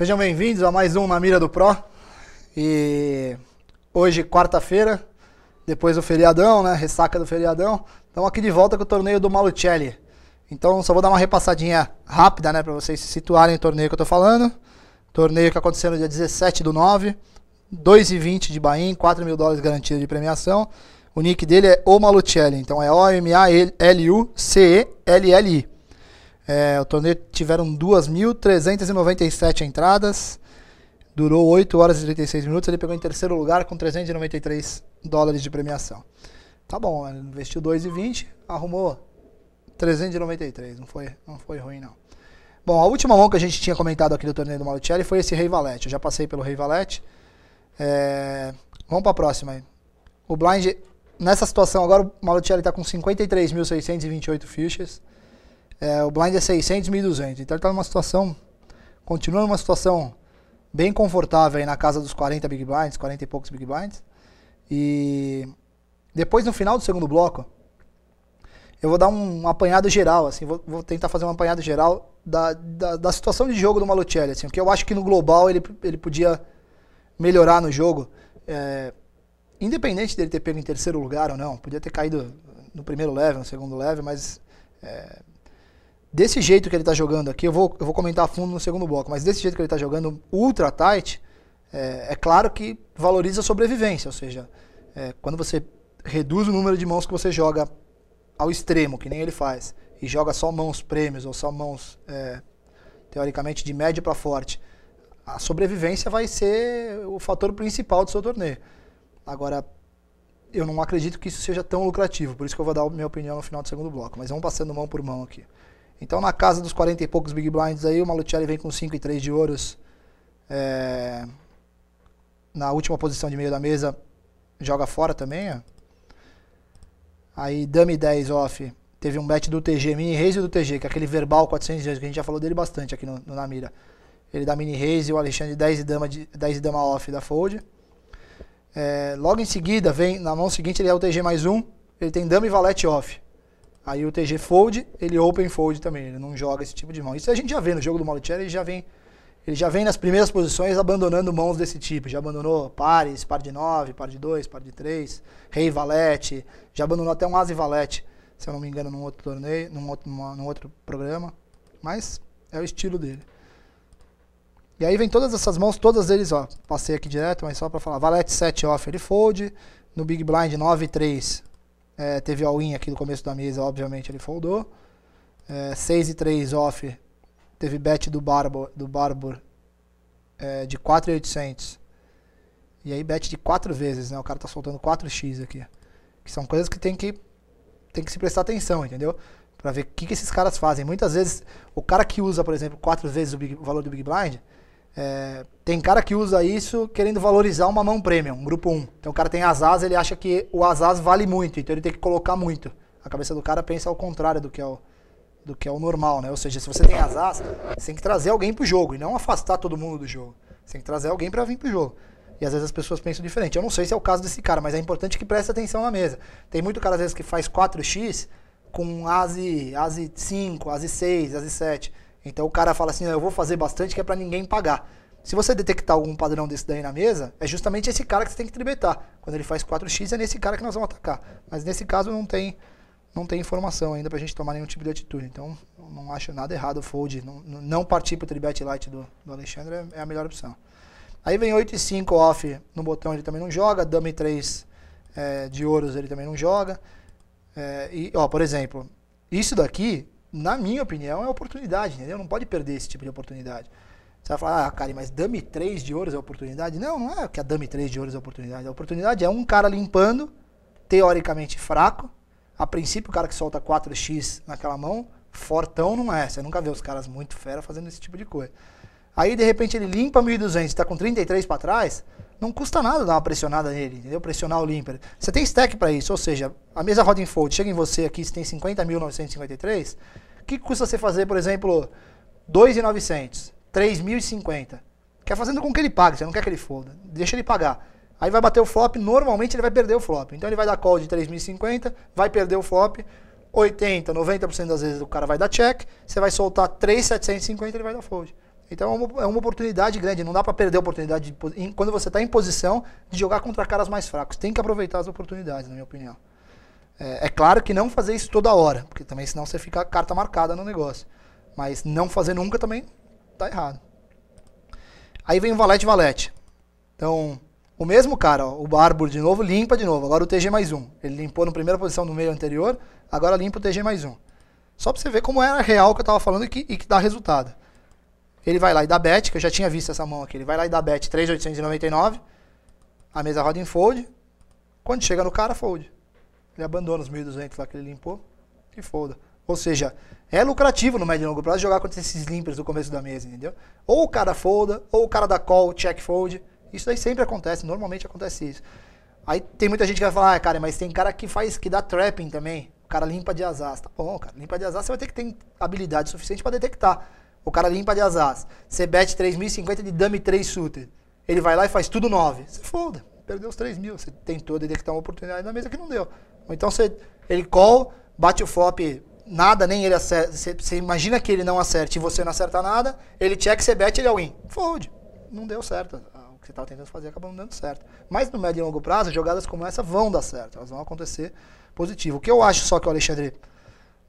Sejam bem-vindos a mais um Na Mira do Pro. E hoje, quarta-feira, depois do feriadão, né? Ressaca do feriadão. Estamos aqui de volta com o torneio do Malucelli. Então, só vou dar uma repassadinha rápida, né? Para vocês se situarem no torneio que eu estou falando. Torneio que aconteceu no dia 17 do 9. 2,20 de Bahia, 4 mil dólares garantido de premiação. O nick dele é O Malucelli. Então é O-M-A-L-U-C-E-L-L-I. É, o torneio tiveram 2.397 entradas, durou 8 horas e 36 minutos. Ele pegou em terceiro lugar com 393 dólares de premiação. Tá bom, ele investiu 2,20, arrumou 393. Não foi, não foi ruim, não. Bom, a última mão que a gente tinha comentado aqui do torneio do Malucelli foi esse Rei Valete. Eu já passei pelo Rei Valete. É, vamos para a próxima aí. O Blind, nessa situação agora, o Malucelli está com 53.628 fichas. É, o blind é 600, 1.200. Então ele está numa situação, continua numa situação bem confortável aí na casa dos 40 big blinds, 40 e poucos big blinds. E depois no final do segundo bloco, eu vou dar um apanhado geral, assim, vou, vou tentar fazer um apanhado geral da, da, da situação de jogo do Malocelli, assim, porque eu acho que no global ele, ele podia melhorar no jogo, é, independente dele ter pego em terceiro lugar ou não, podia ter caído no primeiro level, no segundo level, mas é, desse jeito que ele está jogando aqui, eu vou, eu vou comentar a fundo no segundo bloco, mas desse jeito que ele está jogando ultra tight, é, é, claro que valoriza a sobrevivência, ou seja, é, quando você reduz o número de mãos que você joga ao extremo, que nem ele faz, e joga só mãos prêmios ou só mãos, é, teoricamente, de médio para forte, a sobrevivência vai ser o fator principal do seu torneio. Agora, eu não acredito que isso seja tão lucrativo, por isso que eu vou dar a minha opinião no final do segundo bloco, mas vamos passando mão por mão aqui. Então, na casa dos 40 e poucos Big Blinds aí, o Malucelli vem com 5 e 3 de ouros. É... Na última posição de meio da mesa, joga fora também, ó. Aí, dummy 10 off. Teve um bet do TG, mini raise do TG, que é aquele verbal 400 dias, que a gente já falou dele bastante aqui no, no Namira. Ele dá mini raise, o Alexandre 10 e dama, de, 10 e dama off da fold. É... logo em seguida, vem na mão seguinte, ele é o TG mais um. Ele tem dama e valete off. Aí o TG fold, ele open fold também, ele não joga esse tipo de mão. Isso a gente já vê no jogo do Molichero, ele já vem ele já vem nas primeiras posições abandonando mãos desse tipo. Já abandonou pares, par de 9, par de 2, par de 3, rei valete, já abandonou até um asa e valete, se eu não me engano, num outro torneio, num outro, numa, num outro programa. Mas é o estilo dele. E aí vem todas essas mãos, todas eles, ó, passei aqui direto, mas só para falar, valete 7 off, ele fold, no big blind 9 3, é, teve all-in aqui no começo da mesa, obviamente ele foldou. É, 6 e 3 off, teve bet do Barbour do Barbor é, de 4,800. E aí bet de 4 vezes, né? O cara tá soltando 4x aqui. Que são coisas que tem que, tem que se prestar atenção, entendeu? Pra ver o que, que esses caras fazem. Muitas vezes, o cara que usa, por exemplo, 4 vezes o, big, o valor do Big Blind, é, tem cara que usa isso querendo valorizar uma mão premium, um grupo 1. Então o cara tem Asas, ele acha que o Asas vale muito, então ele tem que colocar muito. A cabeça do cara pensa ao contrário do que é o, do que é o normal, né? Ou seja, se você tem Asas, você tem que trazer alguém pro jogo e não afastar todo mundo do jogo. Você tem que trazer alguém para vir pro jogo. E às vezes as pessoas pensam diferente. Eu não sei se é o caso desse cara, mas é importante que preste atenção na mesa. Tem muito cara às vezes que faz 4x com Ase, Ase 5, Ase 6, e 7 então o cara fala assim, eu vou fazer bastante que é para ninguém pagar. Se você detectar algum padrão desse daí na mesa, é justamente esse cara que você tem que tributar. Quando ele faz 4x, é nesse cara que nós vamos atacar. Mas nesse caso não tem, não tem informação ainda para a gente tomar nenhum tipo de atitude. Então não acho nada errado o fold. Não, não partir pro o tribet light do, do Alexandre é, é, a melhor opção. Aí vem 8 e 5 off no botão, ele também não joga. Dummy 3 é, eh, de ouros, ele também não joga. É, e, ó, por exemplo, isso daqui na minha opinião, é oportunidade, entendeu? Não pode perder esse tipo de oportunidade. Você vai falar, ah, cara, mas dame 3 de ouros é oportunidade? Não, não é que a dame 3 de ouros é oportunidade. A oportunidade é um cara limpando, teoricamente fraco. A princípio, o cara que solta 4x naquela mão, fortão não é. Você nunca vê os caras muito fera fazendo esse tipo de coisa. Aí, de repente, ele limpa 1.200 e está com 33 para trás não custa nada dar uma pressionada nele, entendeu? Pressionar o limper. Você tem stack para isso, ou seja, a mesa roda em fold, chega em você aqui, você tem 50.953, o que custa você fazer, por exemplo, 2.900, 3.050? Quer fazendo com que ele pague, você não quer que ele folda. Deixa ele pagar. Aí vai bater o flop, normalmente ele vai perder o flop. Então ele vai dar call de 3.050, vai perder o flop, 80, 90% das vezes o cara vai dar check, você vai soltar 3.750 ele vai dar fold. Então é uma, é uma oportunidade grande, não dá para perder a oportunidade de, em, quando você está em posição de jogar contra caras mais fracos. Tem que aproveitar as oportunidades, na minha opinião. É, é claro que não fazer isso toda hora, porque também senão você fica carta marcada no negócio. Mas não fazer nunca também tá errado. Aí vem o valete valete. Então, o mesmo cara, ó, o Arbor de novo, limpa de novo. Agora o TG mais um. Ele limpou na primeira posição do meio anterior, agora limpa o TG mais um. Só para você ver como era real o que eu estava falando e que, e que dá resultado. Ele vai lá e dá bet, que eu já tinha visto essa mão aqui. Ele vai lá e dá bet 3,899. A mesa roda em fold. Quando chega no cara, fold. Ele abandona os 1.200 lá que ele limpou e folda. Ou seja, é lucrativo no médio e longo prazo jogar contra esses limpers do começo da mesa, entendeu? Ou o cara folda, ou o cara dá call, check fold. Isso aí sempre acontece, normalmente acontece isso. Aí tem muita gente que vai falar, ah, cara, mas tem cara que faz, que dá trapping também. O cara limpa de azar. Tá bom, cara, limpa de azar, você vai ter que ter habilidade suficiente para detectar. O cara limpa de asas. Você bete 3.050 de dame 3 suited. Ele vai lá e faz tudo 9. Você foda. Perdeu os 3 mil. Você tentou detectar uma oportunidade na mesa que não deu. Ou então você, ele call, bate o flop, nada, nem ele acerta. Você, você imagina que ele não acerte e você não acerta nada. Ele check, você bete, ele é win. Fold. Não deu certo ah, O que você estava tentando fazer acabou não dando certo. Mas no médio e longo prazo, jogadas como essa vão dar certo, elas vão acontecer positivo. O que eu acho só que o Alexandre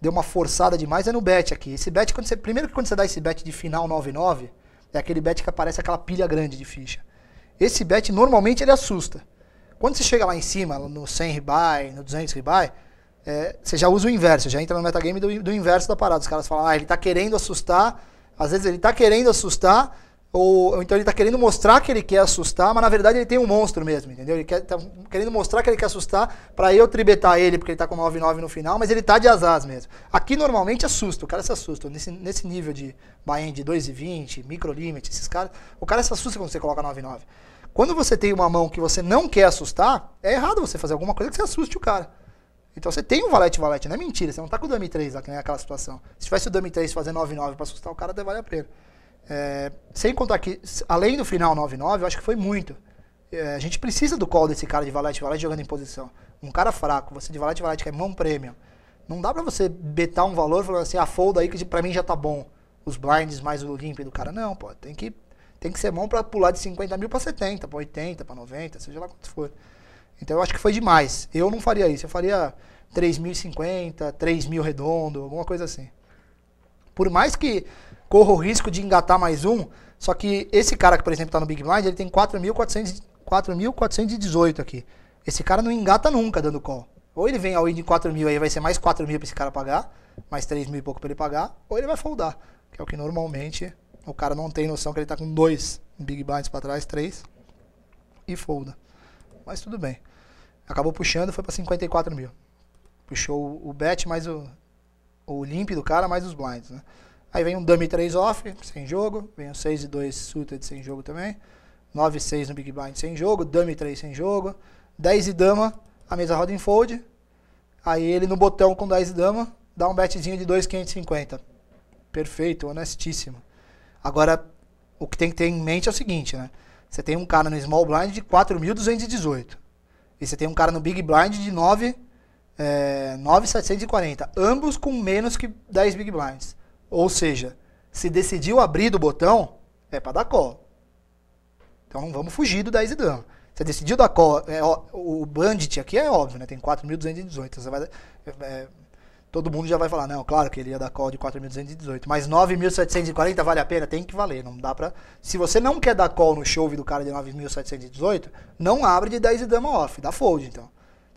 deu uma forçada demais é no bet aqui. Esse bet, quando você, primeiro que quando você dá esse bet de final 9-9, é aquele bet que aparece aquela pilha grande de ficha. Esse bet normalmente ele assusta. Quando você chega lá em cima, no 100 rebuy, no 200 rebuy, é, você já usa o inverso, já entra no metagame do, do inverso da parada. Os caras falam, ah, ele tá querendo assustar, às vezes ele tá querendo assustar, ou, então ele está querendo mostrar que ele quer assustar, mas na verdade ele tem um monstro mesmo, entendeu? Ele está querendo mostrar que ele quer assustar para eu tribetar ele, porque ele está com 9-9 no final, mas ele está de azar mesmo. Aqui normalmente assusta, o cara se assusta. Nesse, nesse nível de buy-in de 2,20, microlimit, esses caras, o cara se assusta quando você coloca 9-9. Quando você tem uma mão que você não quer assustar, é errado você fazer alguma coisa que você assuste o cara. Então você tem um valete-valete, não é mentira, você não está com o dummy 3 lá, que nem é aquela situação. Se tivesse o dummy 3 fazer 9-9 para assustar o cara, até vale a pena. É, sem contar que, além do final 9-9, eu acho que foi muito. É, a gente precisa do call desse cara de valete valete jogando em posição. Um cara fraco, você de valete valete que é mão premium. Não dá pra você betar um valor falando assim, a ah, folda aí que pra mim já tá bom. Os blinds mais o do cara. Não, pô, tem que, tem que ser mão pra pular de 50 mil pra 70, pra 80, pra 90, seja lá quanto for. Então eu acho que foi demais. Eu não faria isso, eu faria 3.050, 3.000 redondo, alguma coisa assim. Por mais que corro o risco de engatar mais um. Só que esse cara que, por exemplo, está no Big Blind, ele tem 4.418 aqui. Esse cara não engata nunca dando call. Ou ele vem ao in de 4 mil, aí vai ser mais 4 mil para esse cara pagar, mais 3 mil e pouco para ele pagar, ou ele vai foldar, que é o que normalmente o cara não tem noção que ele está com dois big blinds para trás, três, e folda. Mas tudo bem. Acabou puxando, foi para 54 mil. Puxou o bet mais o, o limp do cara, mais os blinds, né? Aí vem um dummy 3 off, sem jogo. Vem um 6 e 2 suited sem jogo também. 9 e 6 no big blind sem jogo. Dummy 3 sem jogo. 10 e dama, a mesa roda em fold. Aí ele no botão com 10 e dama, dá um betzinho de 2,550. Perfeito, honestíssimo. Agora, o que tem que ter em mente é o seguinte, né? Você tem um cara no small blind de 4.218. E você tem um cara no big blind de 9, é, 9.740. Ambos com menos que 10 big blinds. Ou seja, se decidiu abrir do botão, é para dar call. Então não vamos fugir do 10 e dan. Você decidiu dar call. É, ó, o bandit aqui é óbvio, né? Tem 4.218. É, é, todo mundo já vai falar, não, claro que ele ia dar call de 4.218, mas 9.740 vale a pena? Tem que valer, não dá pra... Se você não quer dar call no show do cara de 9.718, não abre de 10 e dama off, dá fold, então.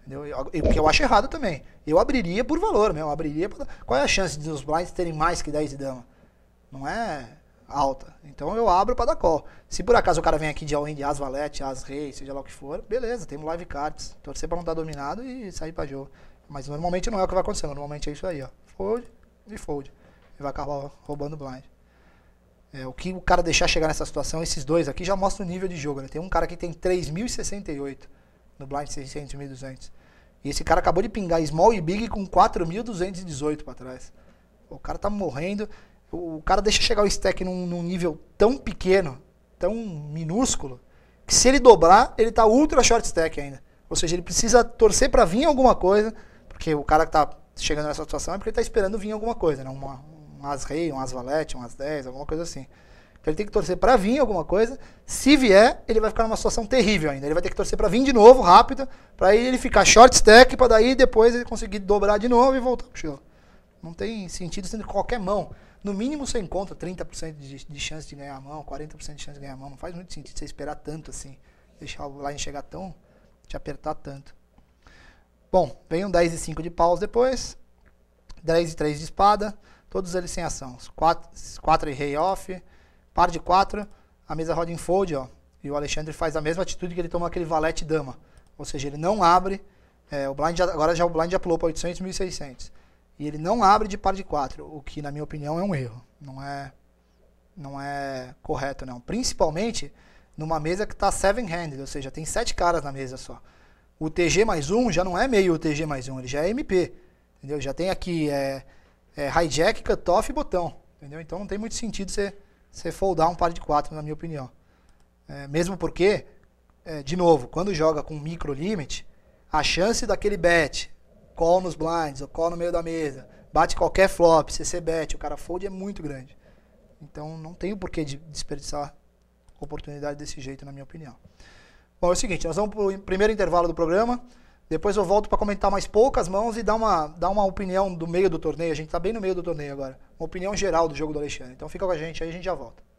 Entendeu? O que eu acho errado também. Eu abriria por valor mesmo. Abriria por... Qual é a chance de os blinds terem mais que 10 de dama? Não é alta. Então eu abro para dar call. Se por acaso o cara vem aqui de all-in de as valete, as rei, seja lá o que for, beleza, temos live cards. Torcer para não estar dominado e sair para jogo. Mas normalmente não é o que vai acontecer. Normalmente é isso aí, ó. Fold e fold. E vai acabar roubando blind. É, o que o cara deixar chegar nessa situação, esses dois aqui já mostra o nível de jogo. Né? Tem um cara que tem 3068 no Blind 600 1.200. E esse cara acabou de pingar Small e Big com 4.218 para trás. O cara tá morrendo. O, cara deixa chegar o stack num, num, nível tão pequeno, tão minúsculo, que se ele dobrar, ele tá ultra short stack ainda. Ou seja, ele precisa torcer para vir alguma coisa, porque o cara que tá chegando nessa situação é porque ele tá esperando vir alguma coisa, né? Uma, um as rei, um as valete, um as 10, alguma coisa assim. Então ele tem que torcer para vir alguma coisa. Se vier, ele vai ficar numa situação terrível ainda. Ele vai ter que torcer para vir de novo, rápido, para ele ficar short stack, para daí depois ele conseguir dobrar de novo e voltar pro show. Não tem sentido sendo qualquer mão. No mínimo você encontra 30% de, de chance de ganhar a mão, 40% de chance de ganhar a mão. Não faz muito sentido você esperar tanto assim. Deixar o line chegar tão. te apertar tanto. Bom, vem um 10 e 5 de paus depois. 10 e 3 de espada. Todos eles sem ação. 4, 4 e rei off par de quatro, a mesa roda em fold, ó. E o Alexandre faz a mesma atitude que ele tomou aquele valete dama. Ou seja, ele não abre, é, o blind agora já o blind já pulou para 800, 1600. E ele não abre de par de quatro, o que na minha opinião é um erro. Não é não é correto não. Principalmente numa mesa que está seven handed, ou seja, tem sete caras na mesa só. O TG mais um já não é meio TG mais um, ele já é MP. Entendeu? Já tem aqui é, é hijack, cutoff e botão. Entendeu? Então não tem muito sentido você você foldar um par de quatro, na minha opinião. É, mesmo porque, é, de novo, quando joga com micro limit, a chance daquele bet, call nos blinds, ou call no meio da mesa, bate qualquer flop, CC bet, o cara fold é muito grande. Então não tem o porquê de desperdiçar oportunidade desse jeito, na minha opinião. Bom, é o seguinte, nós vamos para o primeiro intervalo do programa. Depois eu volto para comentar mais poucas mãos e dar uma, dar uma opinião do meio do torneio. A gente está bem no meio do torneio agora. Uma opinião geral do jogo do Alexandre. Então fica com a gente aí, a gente já volta.